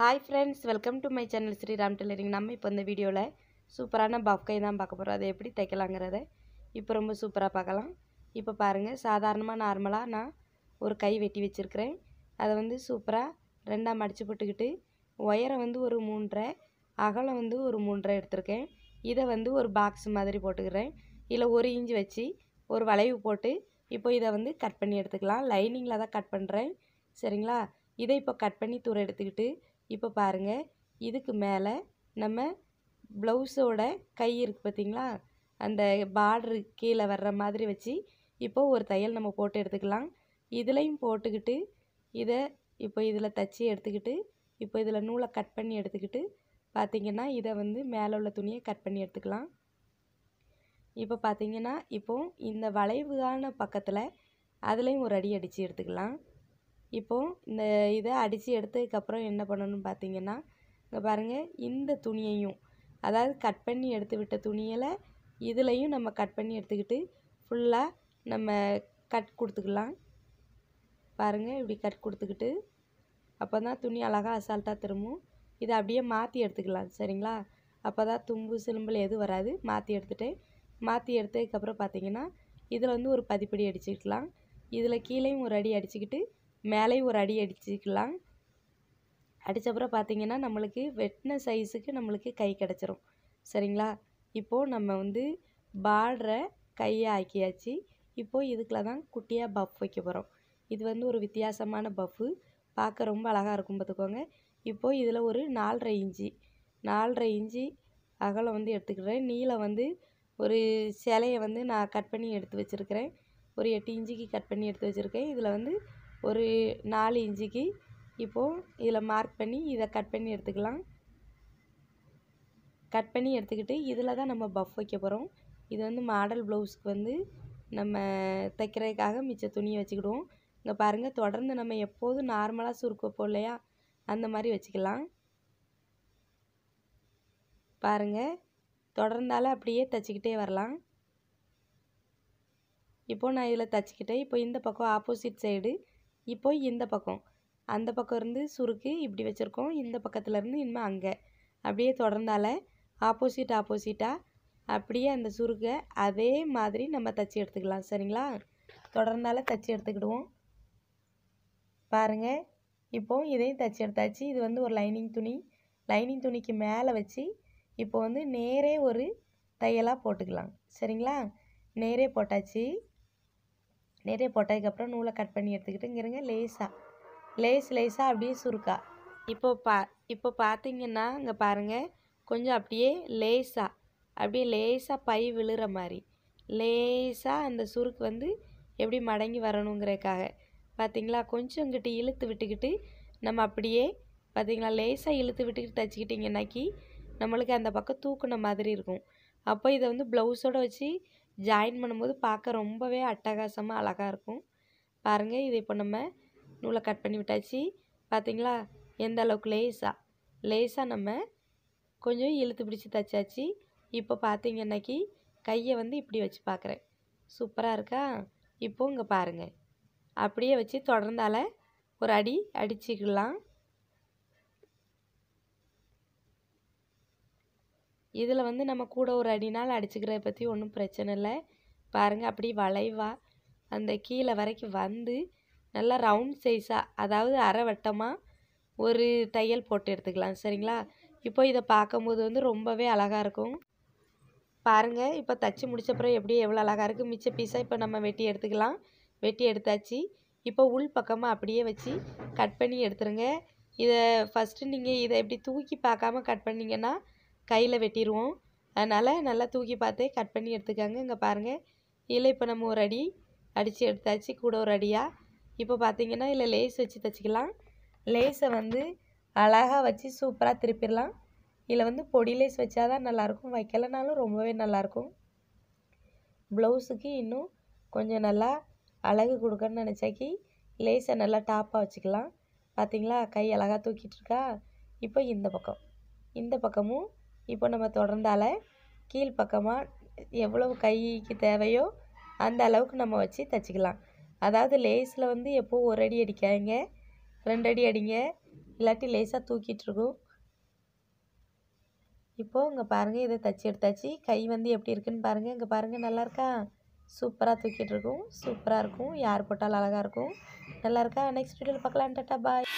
hi friends welcome to my channel Sriram tailoring நம்ம இப்போ இந்த வீடியோவில் சூப்பரான பஃப்கை தான் பார்க்க போகிறோம் அதை எப்படி தைக்கலாங்கிறத இப்போ ரொம்ப சூப்பராக பார்க்கலாம் இப்போ பாருங்கள் சாதாரணமாக நார்மலாக நான் ஒரு கை வெட்டி வச்சுருக்கிறேன் அதை வந்து சூப்பராக ரெண்டாக மடித்து போட்டுக்கிட்டு ஒயரை வந்து ஒரு மூன்றரை அகலம் வந்து ஒரு மூன்றரை எடுத்திருக்கேன் இதை வந்து ஒரு பாக்ஸ் மாதிரி போட்டுக்கிறேன் இல்லை ஒரு இஞ்சி வச்சு ஒரு வளைவு போட்டு இப்போ இதை வந்து கட் பண்ணி எடுத்துக்கலாம் லைனிங்கில் தான் கட் பண்ணுறேன் சரிங்களா இதை இப்போ கட் பண்ணி தூரம் எடுத்துக்கிட்டு இப்போ பாருங்கள் இதுக்கு மேலே நம்ம ப்ளவுஸோட கை இருக்குது பார்த்திங்களா அந்த பார்டரு கீழே வர்ற மாதிரி வச்சு இப்போ ஒரு தையல் நம்ம போட்டு எடுத்துக்கலாம் இதுலேயும் போட்டுக்கிட்டு இதை இப்போ இதில் தச்சு எடுத்துக்கிட்டு இப்போ இதில் நூலை கட் பண்ணி எடுத்துக்கிட்டு பார்த்திங்கன்னா இதை வந்து மேலே உள்ள துணியை கட் பண்ணி எடுத்துக்கலாம் இப்போ பார்த்திங்கன்னா இப்போ இந்த வளைவுகான பக்கத்தில் அதுலேயும் ஒரு அடி அடித்து எடுத்துக்கலாம் இப்போது இந்த இதை அடித்து எடுத்ததுக்கப்புறம் என்ன பண்ணணும்னு பார்த்தீங்கன்னா இங்கே பாருங்கள் இந்த துணியையும் அதாவது கட் பண்ணி எடுத்து விட்ட துணியில் இதுலேயும் நம்ம கட் பண்ணி எடுத்துக்கிட்டு ஃபுல்லாக நம்ம கட் கொடுத்துக்கலாம் பாருங்கள் இப்படி கட் கொடுத்துக்கிட்டு அப்போ தான் துணி அழகாக அசால்ட்டாக திரும்பும் இதை அப்படியே மாற்றி எடுத்துக்கலாம் சரிங்களா அப்போ தான் தும்பு சிலும்பில் எதுவும் வராது மாற்றி எடுத்துகிட்டு மாற்றி எடுத்ததுக்கப்புறம் பார்த்திங்கன்னா இதில் வந்து ஒரு பதிப்படி அடிச்சுக்கலாம் இதில் கீழேயும் ஒரு அடி அடிச்சுக்கிட்டு மேலேயும் ஒரு அடி அடிச்சுக்கலாம் அடித்தப்புறம் பார்த்திங்கன்னா நம்மளுக்கு வெட்டின சைஸுக்கு நம்மளுக்கு கை கிடச்சிரும் சரிங்களா இப்போது நம்ம வந்து பாடுற கையை ஆக்கியாச்சு இப்போது இதுக்குள்ள தான் குட்டியாக பஃப் வைக்க போகிறோம் இது வந்து ஒரு வித்தியாசமான பஃப்பு பார்க்க ரொம்ப அழகாக இருக்கும் பார்த்துக்கோங்க இப்போது இதில் ஒரு நாலரை இஞ்சி நாலரை இஞ்சி அகலம் வந்து எடுத்துக்கிறேன் நீளம் வந்து ஒரு சிலையை வந்து நான் கட் பண்ணி எடுத்து வச்சுருக்கிறேன் ஒரு எட்டு இஞ்சிக்கு கட் பண்ணி எடுத்து வச்சுருக்கேன் இதில் வந்து ஒரு நாலு இஞ்சிக்கு இப்போது இதில் மார்க் பண்ணி இதை கட் பண்ணி எடுத்துக்கலாம் கட் பண்ணி எடுத்துக்கிட்டு இதில் தான் நம்ம பஃப் வைக்க போகிறோம் இது வந்து மாடல் ப்ளவுஸ்க்கு வந்து நம்ம தைக்கிறதுக்காக மிச்ச துணியை வச்சுக்கிடுவோம் இங்கே பாருங்கள் தொடர்ந்து நம்ம எப்போதும் நார்மலாக சுருக்க போகல இல்லையா அந்த மாதிரி வச்சுக்கலாம் பாருங்கள் தொடர்ந்தால அப்படியே தைச்சிக்கிட்டே வரலாம் இப்போது நான் இதில் தைச்சிக்கிட்டேன் இப்போ இந்த பக்கம் ஆப்போசிட் சைடு இப்போ இந்த பக்கம் அந்த பக்கம் இருந்து சுருக்கு இப்படி வச்சுருக்கோம் இந்த பக்கத்துலேருந்து இனிமேல் அங்கே அப்படியே தொடர்ந்தால் ஆப்போசிட் ஆப்போசிட்டாக அப்படியே அந்த சுருக்கை அதே மாதிரி நம்ம தச்சு எடுத்துக்கலாம் சரிங்களா தொடர்ந்தால் தச்சு எடுத்துக்கிடுவோம் பாருங்கள் இப்போது இதையும் தச்சு எடுத்தாச்சு இது வந்து ஒரு லைனிங் துணி லைனிங் துணிக்கு மேலே வச்சு இப்போ வந்து நேரே ஒரு தையலாக போட்டுக்கலாம் சரிங்களா நேரே போட்டாச்சு நிறைய போட்டதுக்கப்புறம் நூலை கட் பண்ணி எடுத்துக்கிட்டு இருங்க லேஸாக லேஸ் லேஸாக அப்படியே சுருக்கா இப்போ பா இப்போ பார்த்தீங்கன்னா இங்கே பாருங்கள் கொஞ்சம் அப்படியே லேஸாக அப்படியே லேஸாக பை விழுற மாதிரி லேஸாக அந்த சுருக்கு வந்து எப்படி மடங்கி வரணுங்கிறதுக்காக பார்த்திங்களா கொஞ்சம் இங்கிட்ட இழுத்து விட்டுக்கிட்டு நம்ம அப்படியே பார்த்திங்களா லேஸாக இழுத்து விட்டுக்கிட்டு தைச்சிக்கிட்டிங்கன்னாக்கி நம்மளுக்கு அந்த பக்கம் தூக்குன மாதிரி இருக்கும் அப்போ இதை வந்து ப்ளவுஸோடு வச்சு ஜாயின் பண்ணும்போது பார்க்க ரொம்பவே அட்டகாசமாக அழகாக இருக்கும் பாருங்கள் இதை இப்போ நம்ம நூலை கட் பண்ணி விட்டாச்சு பார்த்திங்களா எந்த அளவுக்கு லேஸாக லேஸாக நம்ம கொஞ்சம் இழுத்து பிடிச்சி தைச்சாச்சு இப்போ பார்த்திங்கன்னாக்கி கையை வந்து இப்படி வச்சு பார்க்குறேன் சூப்பராக இருக்கா இப்போது இங்கே பாருங்கள் அப்படியே வச்சு தொடர்ந்தால் ஒரு அடி அடிச்சுக்கலாம் இதில் வந்து நம்ம கூட ஒரு அடி நாள் அடிச்சுக்கிறத பற்றி ஒன்றும் பிரச்சனை இல்லை பாருங்கள் அப்படி வளைவாக அந்த கீழே வரைக்கும் வந்து நல்லா ரவுண்ட் சைஸாக அதாவது அரை வட்டமாக ஒரு தையல் போட்டு எடுத்துக்கலாம் சரிங்களா இப்போ இதை பார்க்கும்போது வந்து ரொம்பவே அழகாக இருக்கும் பாருங்கள் இப்போ தச்சு முடிச்ச அப்புறம் எப்படி எவ்வளோ அழகாக இருக்குது மிச்ச பீஸாக இப்போ நம்ம வெட்டி எடுத்துக்கலாம் வெட்டி எடுத்தாச்சு இப்போ உள் பக்கமாக அப்படியே வச்சு கட் பண்ணி எடுத்துருங்க இதை ஃபஸ்ட்டு நீங்கள் இதை எப்படி தூக்கி பார்க்காம கட் பண்ணிங்கன்னா கையில் வெட்டிடுவோம் அதனால் நல்லா தூக்கி பார்த்து கட் பண்ணி எடுத்துக்கோங்க இங்கே பாருங்கள் இதில் இப்போ நம்ம ஒரு அடி அடித்து எடுத்தாச்சு கூட ஒரு அடியாக இப்போ பார்த்திங்கன்னா இதில் லேஸ் வச்சு தைச்சிக்கலாம் லேஸை வந்து அழகாக வச்சு சூப்பராக திருப்பிடலாம் இதில் வந்து பொடி லேஸ் வச்சால் தான் நல்லாயிருக்கும் வைக்கலைனாலும் ரொம்பவே நல்லாயிருக்கும் ப்ளவுஸுக்கு இன்னும் கொஞ்சம் நல்லா அழகு கொடுக்கணும்னு நினச்சாக்கி லேஸை நல்லா டாப்பாக வச்சுக்கலாம் பார்த்திங்களா கை அழகாக தூக்கிட்டுருக்கா இப்போ இந்த பக்கம் இந்த பக்கமும் இப்போ நம்ம தொடர்ந்தால் கீழ்ப்பக்கமாக எவ்வளவு கைக்கு தேவையோ அந்த அளவுக்கு நம்ம வச்சு தைச்சிக்கலாம் அதாவது லேஸில் வந்து எப்போ ஒரு அடி அடிக்காதீங்க ரெண்டு அடி அடிங்க இல்லாட்டி லேஸாக தூக்கிட்டுருக்கும் இப்போது இங்கே பாருங்கள் இதை தச்சு எடுத்தாச்சு கை வந்து எப்படி இருக்குதுன்னு பாருங்கள் இங்கே பாருங்கள் நல்லாயிருக்கா சூப்பராக தூக்கிட்டுருக்கும் சூப்பராக இருக்கும் யார் போட்டாலும் அழகாக இருக்கும் நல்லாயிருக்கா நெக்ஸ்ட் வீடியோவில் பார்க்கலாம் பாய்